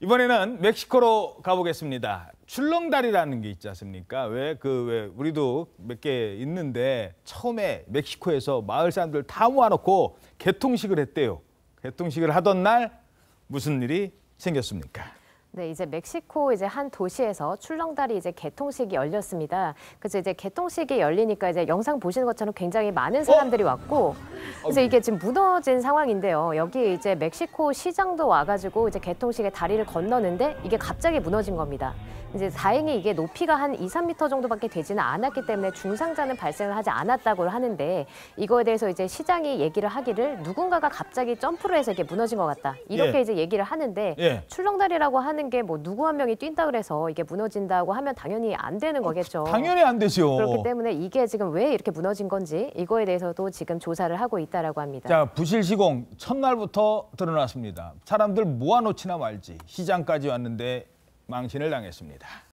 이번에는 멕시코로 가보겠습니다. 출렁다리라는 게 있지 않습니까? 왜 그 왜 우리도 몇 개 있는데 처음에 멕시코에서 마을 사람들 다 모아놓고 개통식을 했대요. 개통식을 하던 날 무슨 일이 생겼습니까? 네, 이제 멕시코 이제 한 도시에서 출렁다리 이제 개통식이 열렸습니다. 그래서 이제 개통식이 열리니까 이제 영상 보시는 것처럼 굉장히 많은 어? 사람들이 어? 왔고 그래서 이게 지금 무너진 상황인데요. 여기 이제 멕시코 시장도 와가지고 이제 개통식에 다리를 건너는데 이게 갑자기 무너진 겁니다. 이제 다행히 이게 높이가 한 2, 3미터 정도밖에 되지는 않았기 때문에 중상자는 발생을 하지 않았다고 하는데 이거에 대해서 이제 시장이 얘기를 하기를 누군가가 갑자기 점프를 해서 이게 무너진 것 같다 이렇게 예. 이제 얘기를 하는데 예. 출렁다리라고 하는 게 뭐 누구 한 명이 뛴다 그래서 이게 무너진다고 하면 당연히 안 되는 어, 거겠죠. 당연히 안 되죠. 그렇기 때문에 이게 지금 왜 이렇게 무너진 건지 이거에 대해서도 지금 조사를 하고 있다. 있다라고 합니다. 자, 부실 시공 첫날부터 드러났습니다. 사람들 모아놓지나 말지 시장까지 왔는데 망신을 당했습니다.